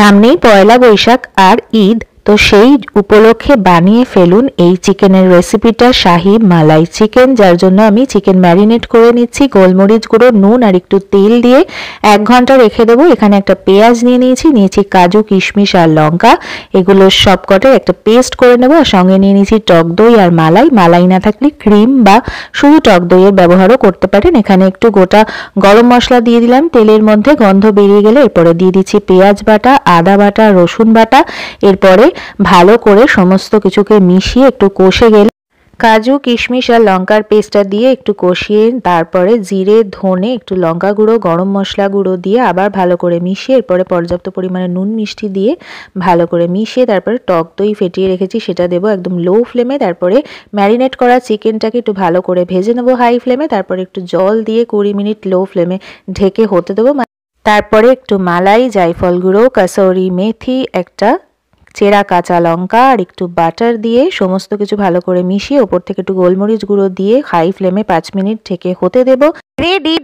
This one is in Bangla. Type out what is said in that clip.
সামনেই পয়লা বৈশাখ আর ঈদ তো সেই উপলক্ষে বানিয়ে ফেলুন এই চিকেনের রেসিপিটা শাহি মালাই চিকেন যার জন্য আমি চিকেন ম্যারিনেট করে নিচ্ছি গোলমরিচ গুঁড়ো নুন আর একটু তেল দিয়ে এক ঘন্টা রেখে দেবো এখানে একটা পেঁয়াজ নিয়ে নিয়েছি নিয়েছি কাজু কিশমিশ আর লঙ্কা এগুলো সবকটা একটা পেস্ট করে নেবো আর সঙ্গে নিয়ে নিয়েছি টক দই আর মালাই মালাই না থাকলে ক্রিম বা শুধু টক দইয়ের ব্যবহারও করতে পারেন এখানে একটু গোটা গরম মশলা দিয়ে দিলাম তেলের মধ্যে গন্ধ বেরিয়ে গেলে এরপরে দিয়ে দিচ্ছি পেঁয়াজ বাটা আদা বাটা রসুন বাটা এরপরে ভালো করে সমস্ত কিছুকে মিশিয়ে একটু কষে গেলে কাজু কিশমিশ আর লঙ্কার পেস্টটা দিয়ে একটু কষিয়ে তারপরে জিরে ধনে একটু লঙ্কা গুঁড়ো গরম মশলা গুঁড়ো দিয়ে আবার ভালো করে মিশিয়ে এরপরে পর্যাপ্ত পরিমাণে নুন মিষ্টি দিয়ে ভালো করে মিশিয়ে তারপরে টক দই ফেটিয়ে রেখেছি সেটা দেবো একদম লো ফ্লেমে তারপরে ম্যারিনেট করা চিকেনটাকে একটু ভালো করে ভেজে নেবো হাই ফ্লেমে তারপরে একটু জল দিয়ে কুড়ি মিনিট লো ফ্লেমে ঢেকে হতে দেবো তারপরে একটু মালাই জায়ফল গুঁড়ো কাসৌরি মেথি একটা চেরা কাঁচা লঙ্কা আর একটু বাটার দিয়ে সমস্ত কিছু ভালো করে মিশিয়ে ওপর থেকে একটু গোলমরিচ গুঁড়ো দিয়ে হাই ফ্লেমে পাঁচ মিনিট থেকে হতে দেব রেডি